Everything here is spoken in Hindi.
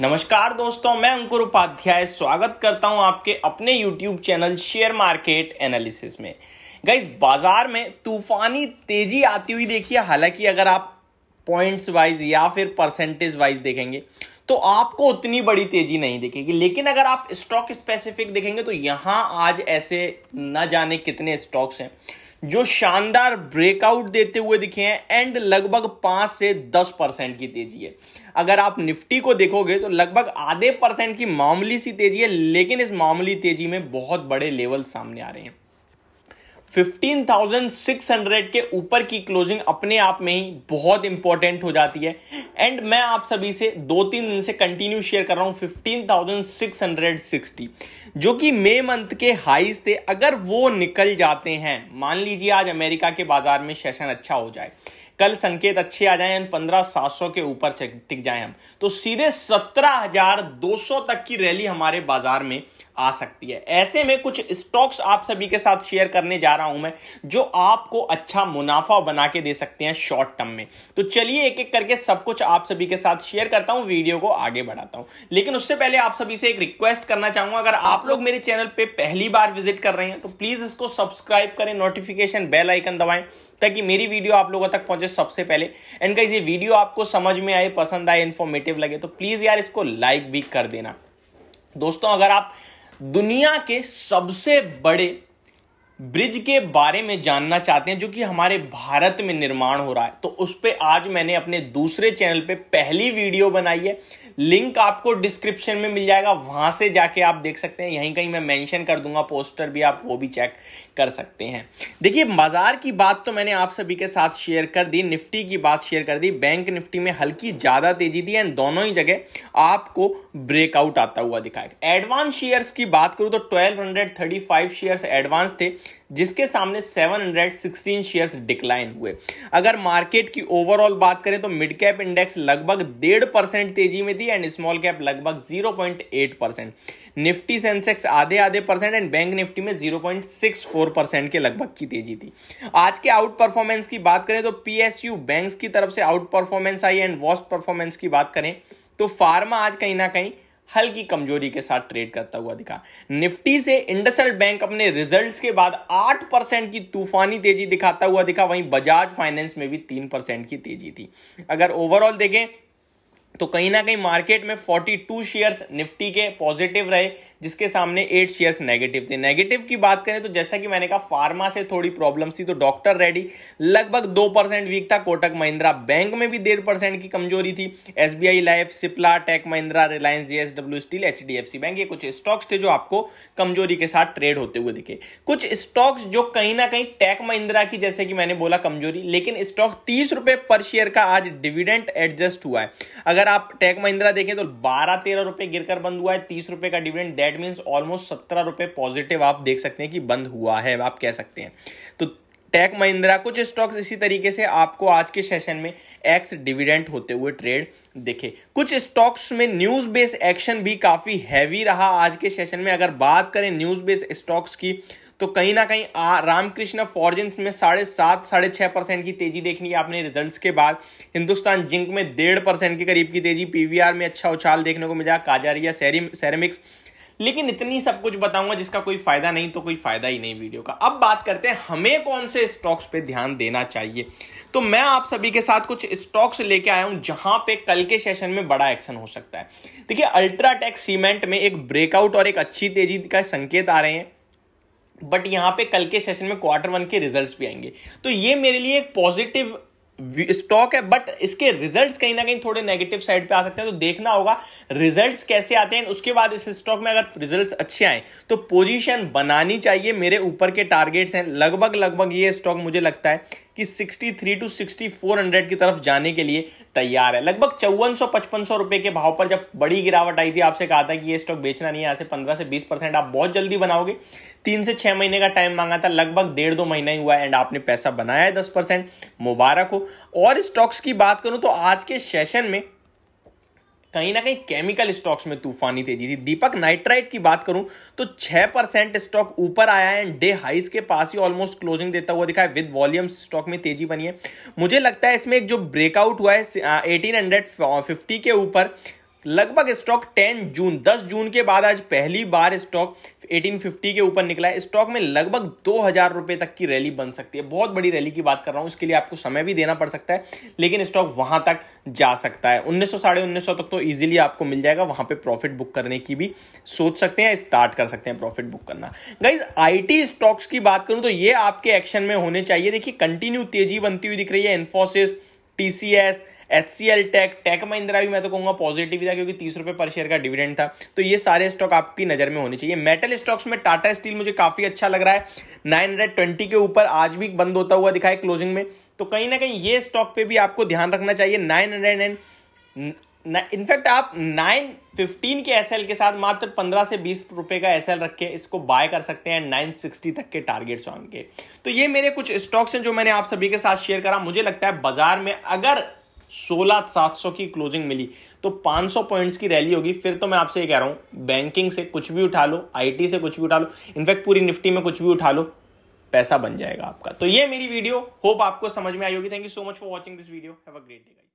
नमस्कार दोस्तों मैं अंकुर उपाध्याय स्वागत करता हूं आपके अपने YouTube channel share market analysis में गई बाजार में तूफानी तेजी आती हुई देखिए हालांकि अगर आप पॉइंट्स वाइज या फिर परसेंटेज वाइज देखेंगे तो आपको उतनी बड़ी तेजी नहीं दिखेगी लेकिन अगर आप स्टॉक स्पेसिफिक देखेंगे तो यहां आज ऐसे न जाने कितने स्टॉक्स हैं जो शानदार ब्रेकआउट देते हुए दिखे हैं एंड लगभग पांच से दस परसेंट की तेजी है अगर आप निफ्टी को देखोगे तो लगभग आधे परसेंट की मामूली सी तेजी है लेकिन इस मामूली तेजी में बहुत बड़े लेवल सामने आ रहे हैं 15,600 के ऊपर की क्लोजिंग अपने आप में ही बहुत इंपॉर्टेंट हो जाती है एंड मैं आप सभी से दो तीन दिन से कंटिन्यू शेयर कर रहा हूं 15,660 जो कि मई मंथ के हाइस थे अगर वो निकल जाते हैं मान लीजिए आज अमेरिका के बाजार में सेशन अच्छा हो जाए कल संकेत अच्छे आ जाए पंद्रह सात सौ के ऊपर टिक जाए हम तो सीधे सत्रह हजार दो सौ तक की रैली हमारे बाजार में आ सकती है ऐसे में कुछ स्टॉक्स आप सभी के साथ शेयर करने जा रहा हूं मैं जो आपको अच्छा मुनाफा बना के दे सकते हैं शॉर्ट टर्म में तो चलिए एक एक करके सब कुछ आप सभी के साथ शेयर करता हूं वीडियो को आगे बढ़ाता हूं लेकिन उससे पहले आप सभी से एक रिक्वेस्ट करना चाहूंगा अगर आप लोग मेरे चैनल पर पहली बार विजिट कर रहे हैं तो प्लीज इसको सब्सक्राइब करें नोटिफिकेशन बेल आइकन दबाएं ताकि मेरी वीडियो आप लोगों तक पहुंचे सबसे पहले एंड गाइज ये वीडियो आपको समझ में आए पसंद आए इन्फॉर्मेटिव लगे तो प्लीज यार इसको लाइक भी कर देना दोस्तों अगर आप दुनिया के सबसे बड़े ब्रिज के बारे में जानना चाहते हैं जो कि हमारे भारत में निर्माण हो रहा है तो उस पर आज मैंने अपने दूसरे चैनल पे पहली वीडियो बनाई है लिंक आपको डिस्क्रिप्शन में मिल जाएगा वहां से जाके आप देख सकते हैं यहीं कहीं मैं मेंशन कर दूंगा पोस्टर भी आप वो भी चेक कर सकते हैं देखिए बाजार की बात तो मैंने आप सभी के साथ शेयर कर दी निफ्टी की बात शेयर कर दी बैंक निफ्टी में हल्की ज्यादा तेजी थी एंड दोनों ही जगह आपको ब्रेकआउट आता हुआ दिखाएगा एडवांस शेयर्स की बात करूं तो twelve hundred thirty five shares advance थे जिसके सामने 716 शेयर्स डिक्लाइन हुए अगर मार्केट की ओवरऑल बात करें तो मिड कैप इंडेक्स लगभग डेढ़ परसेंट तेजी में थी एंड स्मॉल कैप लगभग 0.8 परसेंट निफ्टी सेंसेक्स आधे आधे परसेंट एंड बैंक निफ्टी में 0.64 परसेंट के लगभग की तेजी थी आज के आउट परफॉर्मेंस की बात करें तो पीएसयू बैंक्स की तरफ से आउट परफॉर्मेंस आई एंड वॉस्ट परफॉर्मेंस की बात करें तो फार्मा आज कहीं ना कहीं हल्की कमजोरी के साथ ट्रेड करता हुआ दिखा निफ्टी से इंडस्ट्रियल बैंक अपने रिजल्ट्स के बाद 8 परसेंट की तूफानी तेजी दिखाता हुआ दिखा वहीं बजाज फाइनेंस में भी 3 परसेंट की तेजी थी अगर ओवरऑल देखें तो कहीं ना कहीं मार्केट में 42 शेयर्स निफ्टी के पॉजिटिव रहे जिसके सामने एट शेयर्स नेगेटिव थे नेगेटिव की बात करें तो जैसा कि मैंने कहा फार्मा से थोड़ी प्रॉब्लम थी तो डॉक्टर रेडी लगभग दो परसेंट वीक था कोटक महिंद्रा बैंक में भी डेढ़ परसेंट की कमजोरी थी S life Cipla tech Mahindra Reliance JSW steel H bank ये कुछ स्टॉक्स थे जो आपको कमजोरी के साथ ट्रेड होते हुए दिखे कुछ स्टॉक्स जो कहीं ना कहीं टेक महिंद्रा की जैसे कि मैंने बोला कमजोरी लेकिन स्टॉक तीस रुपए पर शेयर का आज डिविडेंट एडजस्ट हुआ है अगर अगर आप टेक महिंद्रा देखें तो बारह तेरह रुपए गिरकर बंद हुआ है तीस रुपए का डिविडेंड दैट मीन्स ऑलमोस्ट सत्रह रुपए पॉजिटिव आप देख सकते हैं कि बंद हुआ है आप कह सकते हैं तो टेक महिंद्रा कुछ स्टॉक्स इसी तरीके से आपको आज के सेशन में एक्स डिविडेंट होते हुए ट्रेड दिखे कुछ स्टॉक्स में न्यूज बेस एक्शन भी काफी हैवी रहा आज के सेशन में अगर बात करें न्यूज बेस स्टॉक्स की तो कहीं ना कहीं रामकृष्ण फॉर्जिन्स में साढ़े सात साढ़े छः परसेंट की तेजी देखनी है आपने रिजल्ट्स के बाद हिंदुस्तान जिंक में डेढ़ परसेंट के करीब की तेजी पीवीआर में अच्छा उछाल देखने को मिला काजारिया सेरेमिक्स लेकिन इतनी सब कुछ बताऊंगा जिसका कोई फायदा नहीं तो कोई फायदा ही नहीं वीडियो का अब बात करते हैं हमें कौन से स्टॉक्स पे ध्यान देना चाहिए तो मैं आप सभी के साथ कुछ स्टॉक्स लेके आया हूं जहां पे कल के सेशन में बड़ा एक्शन हो सकता है देखिए अल्ट्राटेक सीमेंट में एक ब्रेकआउट और एक अच्छी तेजी का संकेत आ रहे हैं बट यहां पे कल के सेशन में क्वार्टर वन के रिजल्ट्स भी आएंगे तो ये मेरे लिए एक पॉजिटिव स्टॉक है बट इसके रिजल्ट्स कहीं ना कहीं थोड़े नेगेटिव साइड पे आ सकते हैं तो देखना होगा रिजल्ट्स कैसे आते हैं उसके बाद इस स्टॉक में अगर रिजल्ट्स अच्छे आए तो पोजीशन बनानी चाहिए मेरे ऊपर के टारगेट्स हैं लगभग लगभग ये स्टॉक मुझे लगता है कि 63 टू 6400 की तरफ जाने के लिए तैयार है लगभग चौवन सौ पचपन सौ रुपए के भाव पर जब बड़ी गिरावट आई थी आपसे कहा था कि ये स्टॉक बेचना नहीं है ऐसे से 15 से 20 परसेंट आप बहुत जल्दी बनाओगे तीन से छह महीने का टाइम मांगा था लगभग डेढ़ दो महीना ही हुआ एंड आपने पैसा बनाया है दस परसेंट मुबारक हो और स्टॉक्स की बात करूं तो आज के सेशन में कहीं ना कहीं केमिकल स्टॉक्स में तूफानी तेजी थी दीपक नाइट्राइट की बात करूं तो 6 परसेंट स्टॉक ऊपर आया है डे हाइस के पास ही ऑलमोस्ट क्लोजिंग देता हुआ दिखा है विद वॉल्यूम स्टॉक में तेजी बनी है मुझे लगता है इसमें एक जो ब्रेकआउट हुआ है एटीन के ऊपर लगभग स्टॉक 10 जून 10 जून के बाद आज पहली बार स्टॉक 1850 के ऊपर निकला है स्टॉक में लगभग दो हजार रुपए तक की रैली बन सकती है बहुत बड़ी रैली की बात कर रहा हूं इसके लिए आपको समय भी देना पड़ सकता है लेकिन स्टॉक वहां तक जा सकता है उन्नीस सौ साढ़े उन्नीस सौ तक तो ईजिली आपको मिल जाएगा वहां पे प्रॉफिट बुक करने की भी सोच सकते हैं स्टार्ट कर सकते हैं प्रॉफिट बुक करना गाइज आई स्टॉक्स की बात करूं तो ये आपके एक्शन में होने चाहिए देखिए कंटिन्यू तेजी बनती हुई दिख रही है Infosys TCS H C L tech tech Mahindra भी मैं तो कहूंगा पॉजिटिव था क्योंकि तीस रुपए पर शेयर का डिविडेंड था तो ये सारे स्टॉक आपकी नज़र में होने चाहिए मेटल स्टॉक्स में टाटा स्टील मुझे काफ़ी अच्छा लग रहा है 920 के ऊपर आज भी बंद होता हुआ दिखाई क्लोजिंग में तो कहीं ना कहीं ये स्टॉक पे भी आपको ध्यान रखना चाहिए नाइन हंड्रेड एंड इनफैक्ट आप नाइन फिफ्टीन के एस के साथ मात्र पंद्रह से बीस रुपए का एस रख के इसको बाय कर सकते हैं नाइन सिक्सटी तक के टारगेट सॉन्ग के तो ये मेरे कुछ स्टॉक्स हैं जो मैंने आप सभी के साथ शेयर करा मुझे लगता है बाजार में अगर सोलह सात सौ की क्लोजिंग मिली तो पांच सौ पॉइंट्स की रैली होगी फिर तो मैं आपसे ये कह रहा हूं बैंकिंग से कुछ भी उठा लो आईटी से कुछ भी उठा लो इनफैक्ट पूरी निफ्टी में कुछ भी उठा लो पैसा बन जाएगा आपका तो ये मेरी वीडियो होप आपको समझ में आई होगी thank you so much for watching this video have a great day